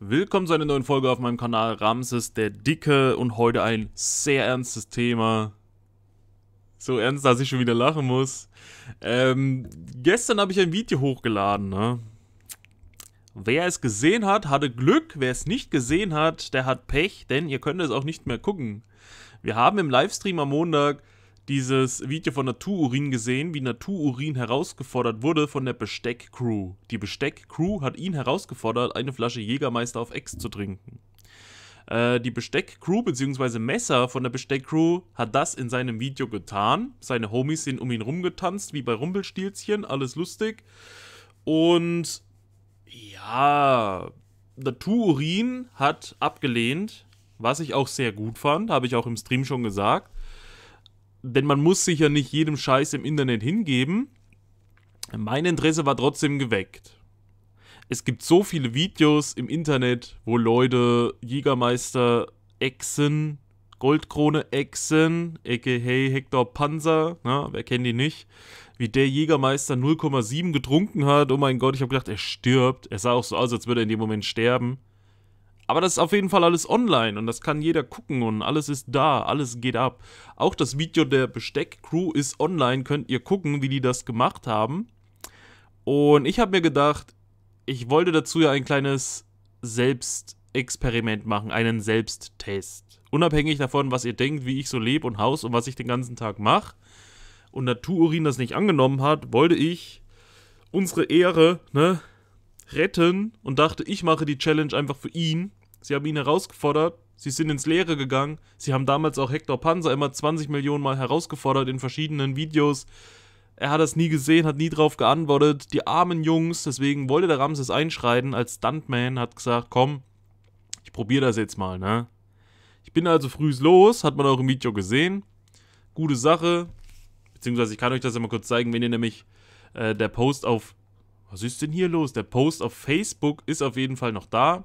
Willkommen zu einer neuen Folge auf meinem Kanal Ramses der Dicke und heute ein sehr ernstes Thema. So ernst, dass ich schon wieder lachen muss. Ähm, gestern habe ich ein Video hochgeladen, ne? Wer es gesehen hat, hatte Glück. Wer es nicht gesehen hat, der hat Pech, denn ihr könnt es auch nicht mehr gucken. Wir haben im Livestream am Montag dieses Video von Natururin gesehen, wie Natururin herausgefordert wurde von der Besteck-Crew. Die Besteck-Crew hat ihn herausgefordert, eine Flasche Jägermeister auf Ex zu trinken. Äh, die Besteck-Crew bzw. Messer von der Besteck-Crew hat das in seinem Video getan. Seine Homies sind um ihn rumgetanzt, wie bei Rumpelstilzchen, alles lustig. Und ja, Natururin hat abgelehnt, was ich auch sehr gut fand, habe ich auch im Stream schon gesagt denn man muss sich ja nicht jedem Scheiß im Internet hingeben. Mein Interesse war trotzdem geweckt. Es gibt so viele Videos im Internet, wo Leute Jägermeister Echsen, Goldkrone Echsen, Ecke Hey Hector Panzer, na, wer kennt die nicht, wie der Jägermeister 0,7 getrunken hat. Oh mein Gott, ich habe gedacht, er stirbt. Er sah auch so aus, als würde er in dem Moment sterben. Aber das ist auf jeden Fall alles online und das kann jeder gucken und alles ist da, alles geht ab. Auch das Video der Besteck-Crew ist online, könnt ihr gucken, wie die das gemacht haben. Und ich habe mir gedacht, ich wollte dazu ja ein kleines Selbstexperiment machen, einen Selbsttest. Unabhängig davon, was ihr denkt, wie ich so lebe und haus und was ich den ganzen Tag mache und Natururin das nicht angenommen hat, wollte ich unsere Ehre, ne, retten und dachte, ich mache die Challenge einfach für ihn. Sie haben ihn herausgefordert, sie sind ins Leere gegangen. Sie haben damals auch Hector Panzer immer 20 Millionen Mal herausgefordert in verschiedenen Videos. Er hat das nie gesehen, hat nie drauf geantwortet. Die armen Jungs, deswegen wollte der Ramses einschreiten als Stuntman, hat gesagt, komm, ich probiere das jetzt mal, ne? Ich bin also früh los, hat man auch im Video gesehen. Gute Sache. Beziehungsweise ich kann euch das ja mal kurz zeigen, wenn ihr nämlich äh, der Post auf was ist denn hier los? Der Post auf Facebook ist auf jeden Fall noch da.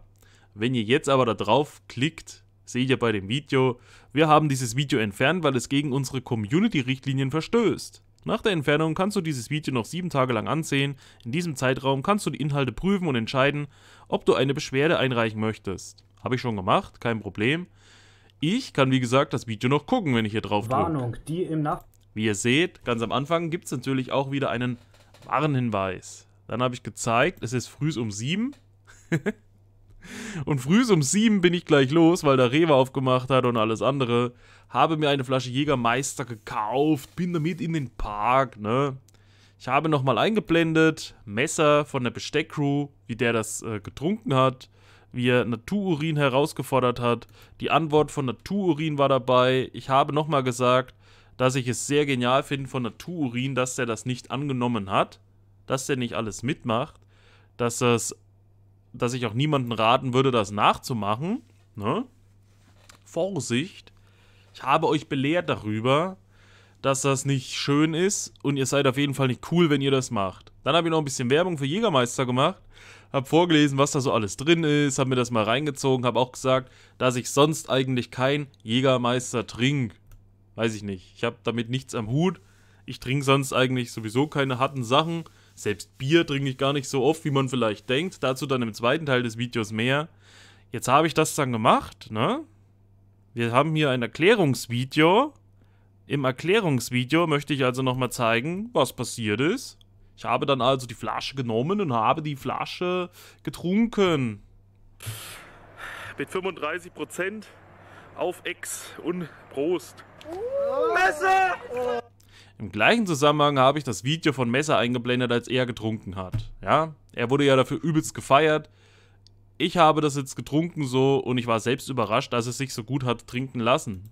Wenn ihr jetzt aber da drauf klickt, seht ihr bei dem Video, wir haben dieses Video entfernt, weil es gegen unsere Community-Richtlinien verstößt. Nach der Entfernung kannst du dieses Video noch sieben Tage lang ansehen. In diesem Zeitraum kannst du die Inhalte prüfen und entscheiden, ob du eine Beschwerde einreichen möchtest. Habe ich schon gemacht, kein Problem. Ich kann wie gesagt das Video noch gucken, wenn ich hier drauf drücke. Warnung, die im Nach Wie ihr seht, ganz am Anfang gibt es natürlich auch wieder einen Warnhinweis. Dann habe ich gezeigt, es ist früh um sieben. und früh um sieben bin ich gleich los, weil der Rewe aufgemacht hat und alles andere. Habe mir eine Flasche Jägermeister gekauft, bin damit in den Park, ne? Ich habe nochmal eingeblendet, Messer von der Besteckcrew, wie der das äh, getrunken hat, wie er Natururin herausgefordert hat. Die Antwort von Natururin war dabei. Ich habe nochmal gesagt, dass ich es sehr genial finde von Natururin, dass der das nicht angenommen hat dass der nicht alles mitmacht, dass das, dass ich auch niemanden raten würde, das nachzumachen. Ne? Vorsicht, ich habe euch belehrt darüber, dass das nicht schön ist und ihr seid auf jeden Fall nicht cool, wenn ihr das macht. Dann habe ich noch ein bisschen Werbung für Jägermeister gemacht, habe vorgelesen, was da so alles drin ist, habe mir das mal reingezogen, habe auch gesagt, dass ich sonst eigentlich kein Jägermeister trinke. Weiß ich nicht, ich habe damit nichts am Hut. Ich trinke sonst eigentlich sowieso keine harten Sachen. Selbst Bier trinke ich gar nicht so oft, wie man vielleicht denkt. Dazu dann im zweiten Teil des Videos mehr. Jetzt habe ich das dann gemacht, ne? Wir haben hier ein Erklärungsvideo. Im Erklärungsvideo möchte ich also nochmal zeigen, was passiert ist. Ich habe dann also die Flasche genommen und habe die Flasche getrunken. Mit 35 Prozent auf Ex und Prost. Oh. Messer! Im gleichen Zusammenhang habe ich das Video von Messer eingeblendet, als er getrunken hat. Ja, er wurde ja dafür übelst gefeiert. Ich habe das jetzt getrunken so und ich war selbst überrascht, dass es sich so gut hat trinken lassen.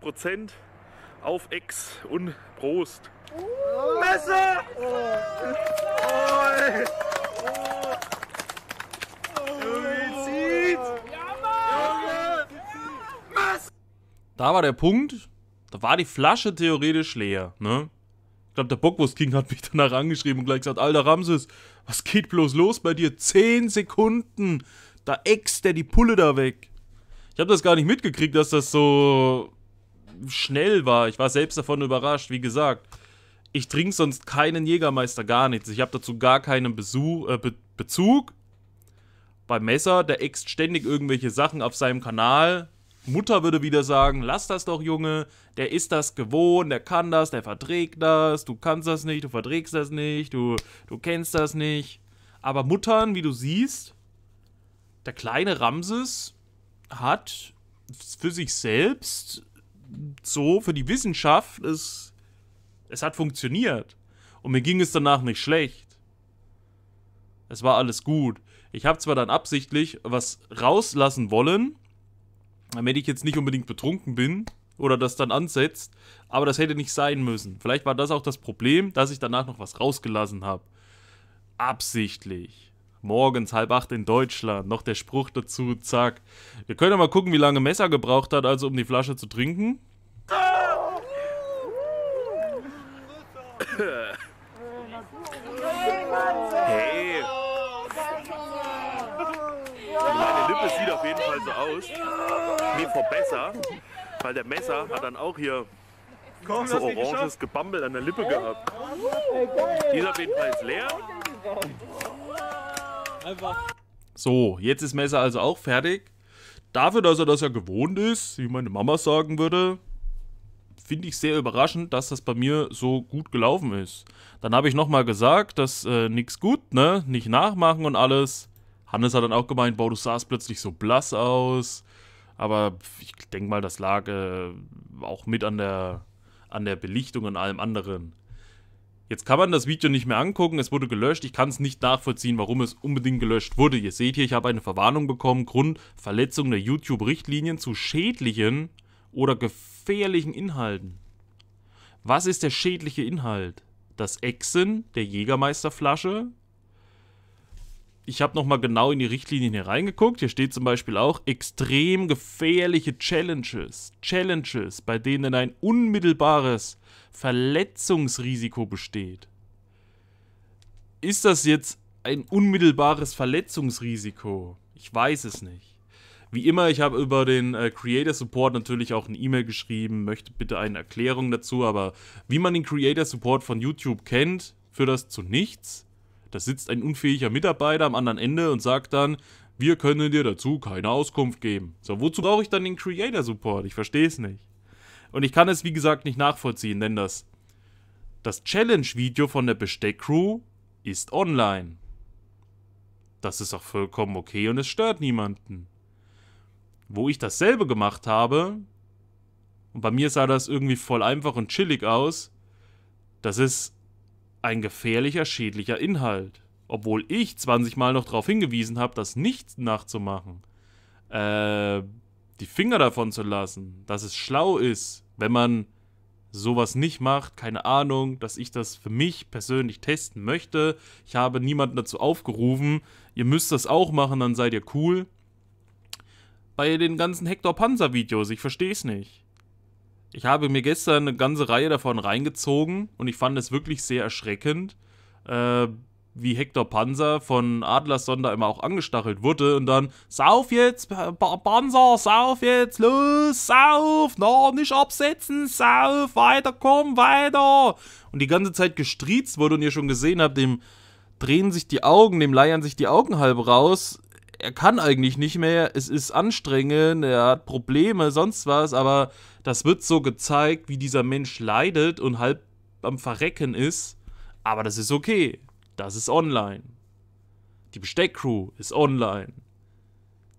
Prozent auf Ex und Prost. Uh. Oh. Messer! Oh. Oh. Da war der Punkt, da war die Flasche theoretisch leer, ne? Ich glaube, der Bockwurst King hat mich danach angeschrieben und gleich gesagt, alter Ramses, was geht bloß los bei dir? Zehn Sekunden, da äxt der die Pulle da weg. Ich habe das gar nicht mitgekriegt, dass das so schnell war. Ich war selbst davon überrascht, wie gesagt. Ich trinke sonst keinen Jägermeister, gar nichts. Ich habe dazu gar keinen Besuch, äh, Be Bezug. Bei Messer, der äxt ständig irgendwelche Sachen auf seinem Kanal. Mutter würde wieder sagen, lass das doch, Junge, der ist das gewohnt, der kann das, der verträgt das, du kannst das nicht, du verträgst das nicht, du, du kennst das nicht. Aber Muttern, wie du siehst, der kleine Ramses hat für sich selbst, so für die Wissenschaft, es, es hat funktioniert. Und mir ging es danach nicht schlecht. Es war alles gut. Ich habe zwar dann absichtlich was rauslassen wollen, wenn ich jetzt nicht unbedingt betrunken bin oder das dann ansetzt, aber das hätte nicht sein müssen. Vielleicht war das auch das Problem, dass ich danach noch was rausgelassen habe. Absichtlich. Morgens halb acht in Deutschland, noch der Spruch dazu, zack. Wir können ja mal gucken, wie lange Messer gebraucht hat, also um die Flasche zu trinken. das sieht auf jeden Fall so aus. Wie vor Besser. Weil der Messer hat dann auch hier Komm, so oranges Gebambel an der Lippe gehabt. Dieser auf jeden Fall ist leer. So, jetzt ist Messer also auch fertig. Dafür, dass er das ja gewohnt ist, wie meine Mama sagen würde, finde ich sehr überraschend, dass das bei mir so gut gelaufen ist. Dann habe ich nochmal gesagt, dass äh, nichts gut, ne? Nicht nachmachen und alles. Hannes hat dann auch gemeint, boah, du sahst plötzlich so blass aus. Aber ich denke mal, das lag äh, auch mit an der, an der Belichtung und allem anderen. Jetzt kann man das Video nicht mehr angucken, es wurde gelöscht. Ich kann es nicht nachvollziehen, warum es unbedingt gelöscht wurde. Ihr seht hier, ich habe eine Verwarnung bekommen, Grund Verletzung der YouTube-Richtlinien zu schädlichen oder gefährlichen Inhalten. Was ist der schädliche Inhalt? Das Echsen der Jägermeisterflasche ich habe nochmal genau in die Richtlinien hier reingeguckt. Hier steht zum Beispiel auch extrem gefährliche Challenges. Challenges, bei denen ein unmittelbares Verletzungsrisiko besteht. Ist das jetzt ein unmittelbares Verletzungsrisiko? Ich weiß es nicht. Wie immer, ich habe über den äh, Creator Support natürlich auch eine E-Mail geschrieben, möchte bitte eine Erklärung dazu, aber wie man den Creator Support von YouTube kennt, führt das zu nichts. Da sitzt ein unfähiger Mitarbeiter am anderen Ende und sagt dann, wir können dir dazu keine Auskunft geben. So, wozu brauche ich dann den Creator Support? Ich verstehe es nicht. Und ich kann es, wie gesagt, nicht nachvollziehen, denn das, das Challenge-Video von der Besteck-Crew ist online. Das ist auch vollkommen okay und es stört niemanden. Wo ich dasselbe gemacht habe, und bei mir sah das irgendwie voll einfach und chillig aus, das ist ein gefährlicher, schädlicher Inhalt. Obwohl ich 20 Mal noch darauf hingewiesen habe, das nicht nachzumachen. Äh, die Finger davon zu lassen, dass es schlau ist, wenn man sowas nicht macht, keine Ahnung, dass ich das für mich persönlich testen möchte. Ich habe niemanden dazu aufgerufen, ihr müsst das auch machen, dann seid ihr cool. Bei den ganzen Hector Panzer Videos, ich verstehe es nicht. Ich habe mir gestern eine ganze Reihe davon reingezogen und ich fand es wirklich sehr erschreckend, äh, wie Hector Panzer von Adlers Sonder immer auch angestachelt wurde und dann Sauf jetzt, Panzer, sauf jetzt, los, sauf, noch nicht absetzen, sauf, weiter, komm, weiter. Und die ganze Zeit gestriezt wurde und ihr schon gesehen habt, dem drehen sich die Augen, dem leiern sich die Augen halb raus er kann eigentlich nicht mehr, es ist anstrengend, er hat Probleme, sonst was, aber das wird so gezeigt, wie dieser Mensch leidet und halb am Verrecken ist. Aber das ist okay. Das ist online. Die Besteckcrew ist online.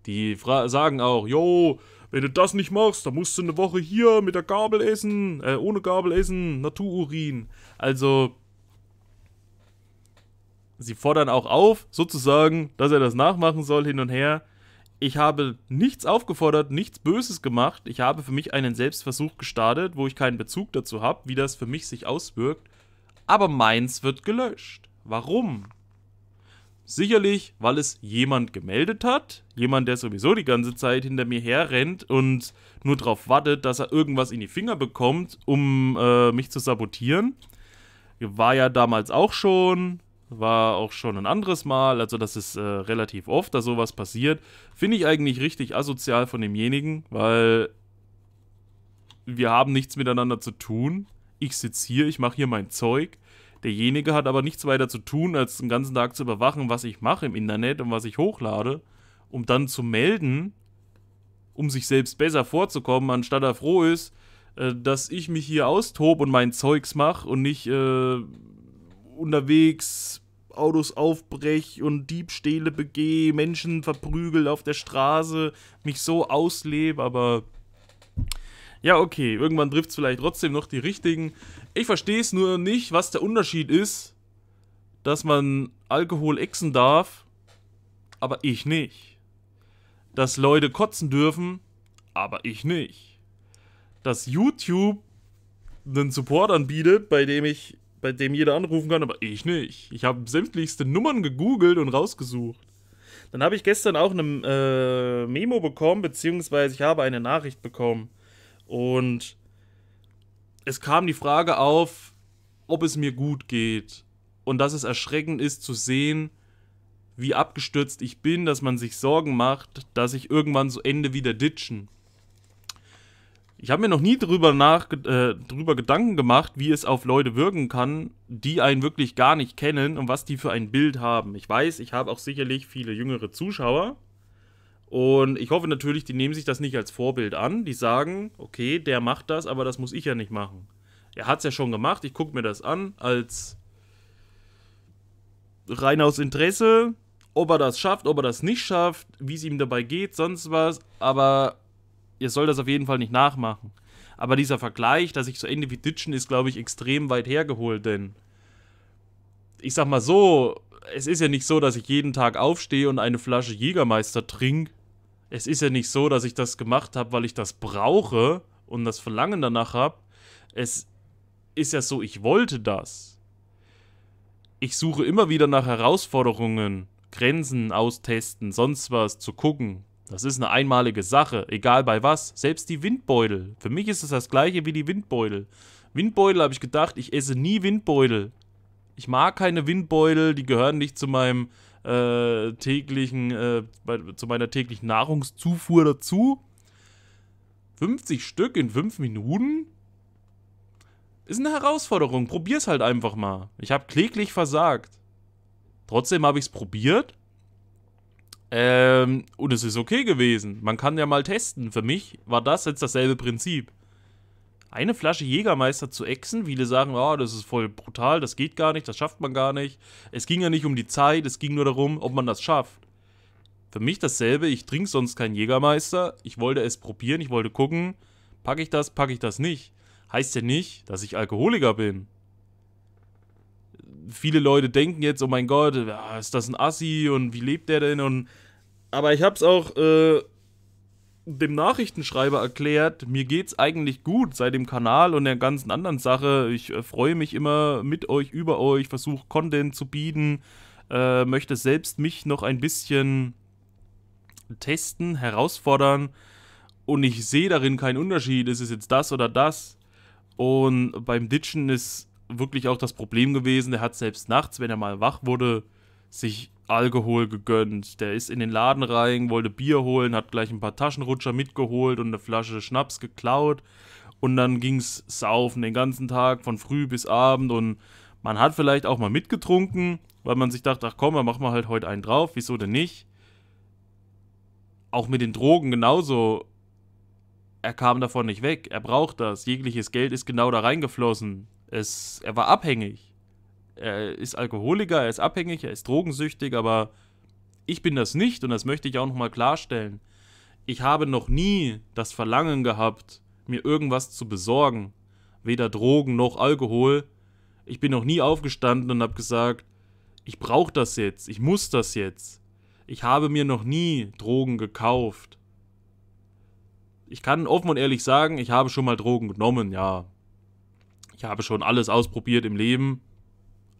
Die fra sagen auch, yo, wenn du das nicht machst, dann musst du eine Woche hier mit der Gabel essen, äh, ohne Gabel essen, Natururin. Also, sie fordern auch auf, sozusagen, dass er das nachmachen soll, hin und her. Ich habe nichts aufgefordert, nichts Böses gemacht. Ich habe für mich einen Selbstversuch gestartet, wo ich keinen Bezug dazu habe, wie das für mich sich auswirkt. Aber meins wird gelöscht. Warum? Sicherlich, weil es jemand gemeldet hat. Jemand, der sowieso die ganze Zeit hinter mir herrennt und nur darauf wartet, dass er irgendwas in die Finger bekommt, um äh, mich zu sabotieren. War ja damals auch schon war auch schon ein anderes Mal, also das ist äh, relativ oft, dass sowas passiert. Finde ich eigentlich richtig asozial von demjenigen, weil wir haben nichts miteinander zu tun. Ich sitze hier, ich mache hier mein Zeug. Derjenige hat aber nichts weiter zu tun, als den ganzen Tag zu überwachen, was ich mache im Internet und was ich hochlade, um dann zu melden, um sich selbst besser vorzukommen, anstatt er froh ist, äh, dass ich mich hier austob und mein Zeugs mache und nicht äh, unterwegs Autos aufbrech und Diebstähle begehe, Menschen verprügel auf der Straße, mich so auslebe, aber ja, okay, irgendwann trifft es vielleicht trotzdem noch die richtigen. Ich verstehe es nur nicht, was der Unterschied ist, dass man Alkohol exen darf, aber ich nicht. Dass Leute kotzen dürfen, aber ich nicht. Dass YouTube einen Support anbietet, bei dem ich bei dem jeder anrufen kann, aber ich nicht. Ich habe sämtlichste Nummern gegoogelt und rausgesucht. Dann habe ich gestern auch eine äh, Memo bekommen, beziehungsweise ich habe eine Nachricht bekommen. Und es kam die Frage auf, ob es mir gut geht. Und dass es erschreckend ist zu sehen, wie abgestürzt ich bin, dass man sich Sorgen macht, dass ich irgendwann so ende wie der Ditschen. Ich habe mir noch nie drüber, äh, drüber Gedanken gemacht, wie es auf Leute wirken kann, die einen wirklich gar nicht kennen und was die für ein Bild haben. Ich weiß, ich habe auch sicherlich viele jüngere Zuschauer. Und ich hoffe natürlich, die nehmen sich das nicht als Vorbild an. Die sagen, okay, der macht das, aber das muss ich ja nicht machen. Er hat es ja schon gemacht, ich gucke mir das an als rein aus Interesse, ob er das schafft, ob er das nicht schafft, wie es ihm dabei geht, sonst was. Aber ihr sollt das auf jeden Fall nicht nachmachen. Aber dieser Vergleich, dass ich so ende wie Ditschen, ist, glaube ich, extrem weit hergeholt, denn ich sag mal so, es ist ja nicht so, dass ich jeden Tag aufstehe und eine Flasche Jägermeister trinke. Es ist ja nicht so, dass ich das gemacht habe, weil ich das brauche und das Verlangen danach habe. Es ist ja so, ich wollte das. Ich suche immer wieder nach Herausforderungen, Grenzen austesten, sonst was zu gucken, das ist eine einmalige Sache, egal bei was. Selbst die Windbeutel. Für mich ist es das gleiche wie die Windbeutel. Windbeutel habe ich gedacht, ich esse nie Windbeutel. Ich mag keine Windbeutel, die gehören nicht zu meinem äh, täglichen, äh, zu meiner täglichen Nahrungszufuhr dazu. 50 Stück in 5 Minuten? Ist eine Herausforderung. Probier's halt einfach mal. Ich habe kläglich versagt. Trotzdem habe ich es probiert ähm, und es ist okay gewesen. Man kann ja mal testen. Für mich war das jetzt dasselbe Prinzip. Eine Flasche Jägermeister zu exen. Viele sagen, oh, das ist voll brutal, das geht gar nicht, das schafft man gar nicht. Es ging ja nicht um die Zeit, es ging nur darum, ob man das schafft. Für mich dasselbe, ich trinke sonst keinen Jägermeister. Ich wollte es probieren, ich wollte gucken, packe ich das, packe ich das nicht. Heißt ja nicht, dass ich Alkoholiker bin viele Leute denken jetzt, oh mein Gott, ist das ein Assi und wie lebt der denn? Und, aber ich habe es auch äh, dem Nachrichtenschreiber erklärt, mir geht's eigentlich gut seit dem Kanal und der ganzen anderen Sache. Ich äh, freue mich immer mit euch, über euch, versuche Content zu bieten, äh, möchte selbst mich noch ein bisschen testen, herausfordern und ich sehe darin keinen Unterschied. Ist es jetzt das oder das? Und beim Ditchen ist wirklich auch das Problem gewesen. Der hat selbst nachts, wenn er mal wach wurde, sich Alkohol gegönnt. Der ist in den Laden rein, wollte Bier holen, hat gleich ein paar Taschenrutscher mitgeholt und eine Flasche Schnaps geklaut. Und dann ging's saufen den ganzen Tag, von früh bis Abend. Und man hat vielleicht auch mal mitgetrunken, weil man sich dachte, ach komm, dann machen wir halt heute einen drauf, wieso denn nicht? Auch mit den Drogen genauso. Er kam davon nicht weg, er braucht das. Jegliches Geld ist genau da reingeflossen. Es, er war abhängig. Er ist Alkoholiker, er ist abhängig, er ist drogensüchtig, aber ich bin das nicht und das möchte ich auch nochmal klarstellen. Ich habe noch nie das Verlangen gehabt, mir irgendwas zu besorgen. Weder Drogen noch Alkohol. Ich bin noch nie aufgestanden und habe gesagt, ich brauche das jetzt, ich muss das jetzt. Ich habe mir noch nie Drogen gekauft. Ich kann offen und ehrlich sagen, ich habe schon mal Drogen genommen, ja ich habe schon alles ausprobiert im Leben.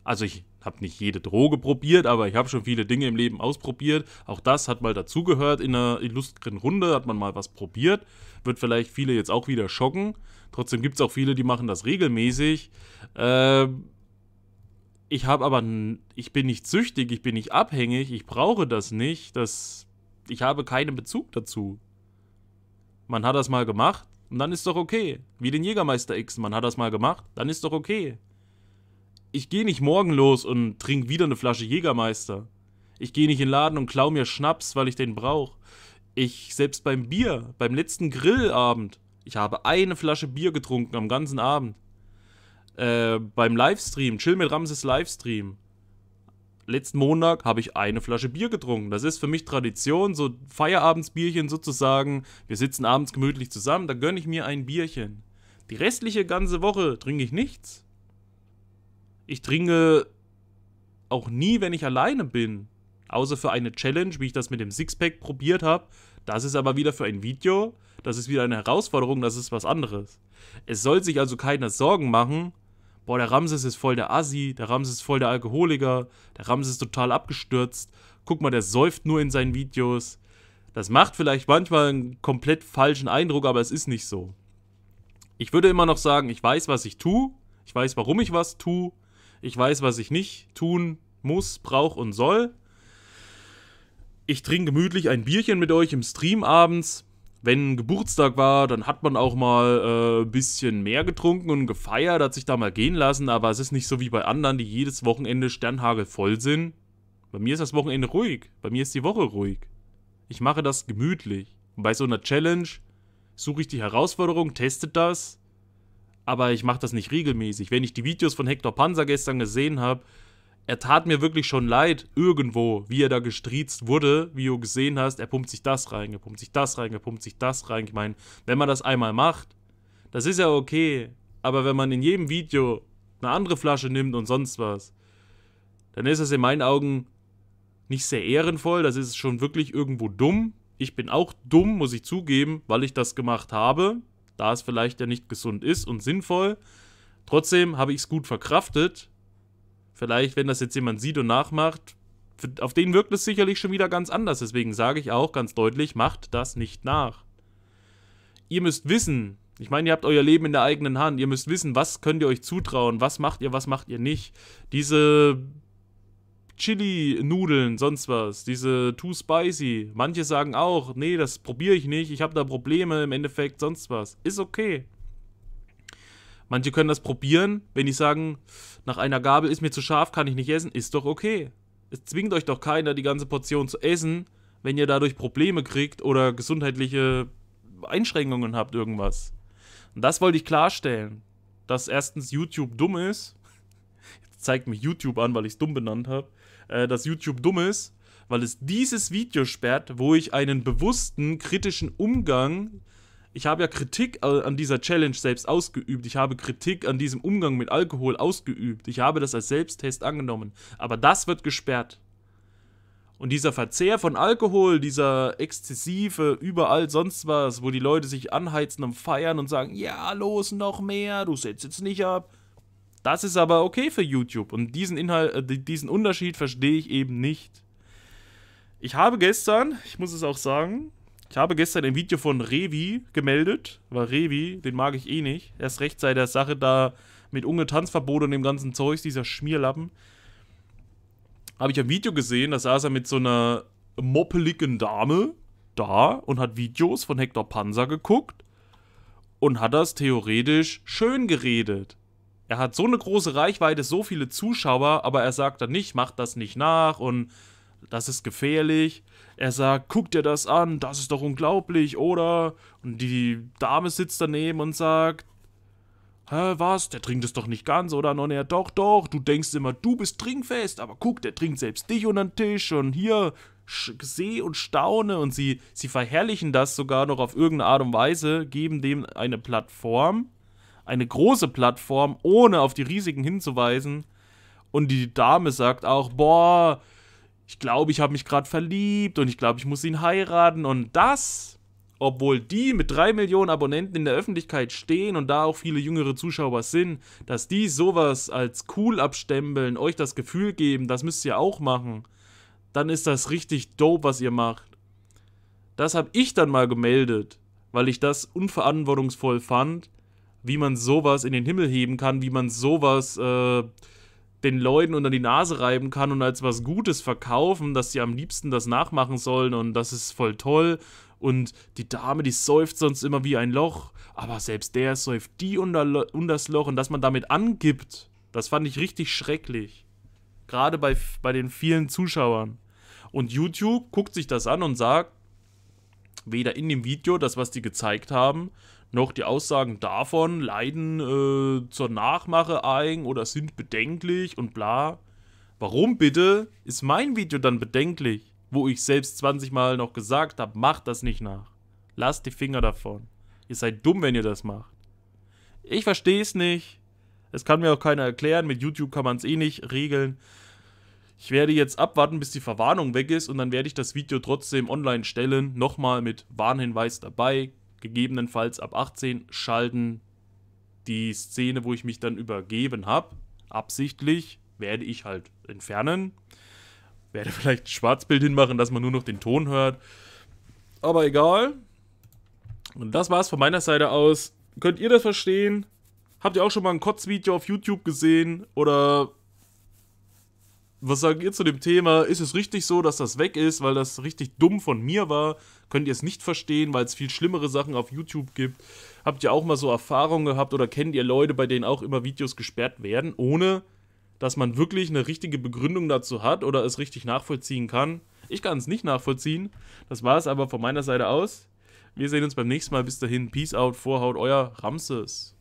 Also ich habe nicht jede Droge probiert, aber ich habe schon viele Dinge im Leben ausprobiert. Auch das hat mal dazugehört in einer illustren Runde, hat man mal was probiert. Wird vielleicht viele jetzt auch wieder schocken. Trotzdem gibt es auch viele, die machen das regelmäßig. Ähm, ich habe aber, ich bin nicht süchtig, ich bin nicht abhängig, ich brauche das nicht. Das, ich habe keinen Bezug dazu. Man hat das mal gemacht, und dann ist doch okay. Wie den Jägermeister X, man hat das mal gemacht, dann ist doch okay. Ich gehe nicht morgen los und trinke wieder eine Flasche Jägermeister. Ich gehe nicht in den Laden und klaue mir Schnaps, weil ich den brauche. Ich, selbst beim Bier, beim letzten Grillabend, ich habe eine Flasche Bier getrunken am ganzen Abend. Äh, beim Livestream, Chill mit Ramses Livestream, letzten Montag habe ich eine Flasche Bier getrunken. Das ist für mich Tradition, so Feierabendsbierchen sozusagen. Wir sitzen abends gemütlich zusammen, da gönne ich mir ein Bierchen. Die restliche ganze Woche trinke ich nichts. Ich trinke auch nie, wenn ich alleine bin. Außer für eine Challenge, wie ich das mit dem Sixpack probiert habe. Das ist aber wieder für ein Video. Das ist wieder eine Herausforderung, das ist was anderes. Es soll sich also keiner Sorgen machen, boah, der Ramses ist voll der Assi, der Ramses ist voll der Alkoholiker, der Ramses ist total abgestürzt, guck mal, der säuft nur in seinen Videos. Das macht vielleicht manchmal einen komplett falschen Eindruck, aber es ist nicht so. Ich würde immer noch sagen, ich weiß, was ich tue, ich weiß, warum ich was tue, ich weiß, was ich nicht tun muss, brauche und soll. Ich trinke gemütlich ein Bierchen mit euch im Stream abends wenn Geburtstag war, dann hat man auch mal ein äh, bisschen mehr getrunken und gefeiert, hat sich da mal gehen lassen, aber es ist nicht so wie bei anderen, die jedes Wochenende Sternhagel voll sind. Bei mir ist das Wochenende ruhig, bei mir ist die Woche ruhig. Ich mache das gemütlich. Und bei so einer Challenge suche ich die Herausforderung, teste das, aber ich mache das nicht regelmäßig. Wenn ich die Videos von Hector Panzer gestern gesehen habe, er tat mir wirklich schon leid, irgendwo, wie er da gestriezt wurde, wie du gesehen hast, er pumpt sich das rein, er pumpt sich das rein, er pumpt sich das rein. Ich meine, wenn man das einmal macht, das ist ja okay, aber wenn man in jedem Video eine andere Flasche nimmt und sonst was, dann ist das in meinen Augen nicht sehr ehrenvoll, das ist schon wirklich irgendwo dumm. Ich bin auch dumm, muss ich zugeben, weil ich das gemacht habe, da es vielleicht ja nicht gesund ist und sinnvoll. Trotzdem habe ich es gut verkraftet, Vielleicht, wenn das jetzt jemand sieht und nachmacht, auf den wirkt es sicherlich schon wieder ganz anders. Deswegen sage ich auch ganz deutlich, macht das nicht nach. Ihr müsst wissen, ich meine, ihr habt euer Leben in der eigenen Hand. Ihr müsst wissen, was könnt ihr euch zutrauen, was macht ihr, was macht ihr nicht. Diese Chili-Nudeln, sonst was, diese Too Spicy. Manche sagen auch, nee, das probiere ich nicht, ich habe da Probleme im Endeffekt, sonst was. Ist okay. Manche können das probieren, wenn die sagen, nach einer Gabel ist mir zu scharf, kann ich nicht essen, ist doch okay. Es zwingt euch doch keiner, die ganze Portion zu essen, wenn ihr dadurch Probleme kriegt oder gesundheitliche Einschränkungen habt, irgendwas. Und das wollte ich klarstellen, dass erstens YouTube dumm ist. Jetzt zeigt mich YouTube an, weil ich es dumm benannt habe. Äh, dass YouTube dumm ist, weil es dieses Video sperrt, wo ich einen bewussten, kritischen Umgang ich habe ja Kritik äh, an dieser Challenge selbst ausgeübt. Ich habe Kritik an diesem Umgang mit Alkohol ausgeübt. Ich habe das als Selbsttest angenommen. Aber das wird gesperrt. Und dieser Verzehr von Alkohol, dieser exzessive, überall sonst was, wo die Leute sich anheizen und feiern und sagen, ja, los, noch mehr, du setzt jetzt nicht ab. Das ist aber okay für YouTube. Und diesen, Inhalt, äh, diesen Unterschied verstehe ich eben nicht. Ich habe gestern, ich muss es auch sagen, ich habe gestern ein Video von Revi gemeldet, weil Revi, den mag ich eh nicht. Erst recht sei der Sache da mit Ungetanzverbot und dem ganzen Zeug, dieser Schmierlappen. Habe ich ein Video gesehen, da saß er mit so einer moppeligen Dame da und hat Videos von Hector Panzer geguckt und hat das theoretisch schön geredet. Er hat so eine große Reichweite, so viele Zuschauer, aber er sagt dann nicht, macht das nicht nach und das ist gefährlich. Er sagt, guck dir das an, das ist doch unglaublich, oder? Und die Dame sitzt daneben und sagt, hä, was, der trinkt es doch nicht ganz, oder? Und er, doch, doch, du denkst immer, du bist trinkfest, aber guck, der trinkt selbst dich unter den Tisch und hier, seh und staune und sie, sie verherrlichen das sogar noch auf irgendeine Art und Weise, geben dem eine Plattform, eine große Plattform, ohne auf die Risiken hinzuweisen. Und die Dame sagt auch, boah, ich glaube, ich habe mich gerade verliebt und ich glaube, ich muss ihn heiraten und das, obwohl die mit drei Millionen Abonnenten in der Öffentlichkeit stehen und da auch viele jüngere Zuschauer sind, dass die sowas als cool abstempeln, euch das Gefühl geben, das müsst ihr auch machen, dann ist das richtig dope, was ihr macht. Das habe ich dann mal gemeldet, weil ich das unverantwortungsvoll fand, wie man sowas in den Himmel heben kann, wie man sowas äh, den Leuten unter die Nase reiben kann und als was Gutes verkaufen, dass sie am liebsten das nachmachen sollen und das ist voll toll. Und die Dame, die säuft sonst immer wie ein Loch, aber selbst der säuft die unter, unter das Loch und dass man damit angibt, das fand ich richtig schrecklich. Gerade bei, bei den vielen Zuschauern. Und YouTube guckt sich das an und sagt, weder in dem Video, das was die gezeigt haben, noch die Aussagen davon, leiden äh, zur Nachmache ein oder sind bedenklich und bla. Warum bitte ist mein Video dann bedenklich, wo ich selbst 20 Mal noch gesagt habe, macht das nicht nach. Lasst die Finger davon. Ihr seid dumm, wenn ihr das macht. Ich verstehe es nicht. Es kann mir auch keiner erklären. Mit YouTube kann man es eh nicht regeln. Ich werde jetzt abwarten, bis die Verwarnung weg ist und dann werde ich das Video trotzdem online stellen. Nochmal mit Warnhinweis dabei gegebenenfalls ab 18 schalten die Szene, wo ich mich dann übergeben habe, absichtlich, werde ich halt entfernen. Werde vielleicht ein Schwarzbild hinmachen, dass man nur noch den Ton hört. Aber egal. Und das war's von meiner Seite aus. Könnt ihr das verstehen? Habt ihr auch schon mal ein Kotzvideo auf YouTube gesehen? Oder was sagt ihr zu dem Thema? Ist es richtig so, dass das weg ist, weil das richtig dumm von mir war? Könnt ihr es nicht verstehen, weil es viel schlimmere Sachen auf YouTube gibt? Habt ihr auch mal so Erfahrungen gehabt oder kennt ihr Leute, bei denen auch immer Videos gesperrt werden, ohne dass man wirklich eine richtige Begründung dazu hat oder es richtig nachvollziehen kann? Ich kann es nicht nachvollziehen. Das war es aber von meiner Seite aus. Wir sehen uns beim nächsten Mal. Bis dahin. Peace out. Vorhaut. Euer Ramses.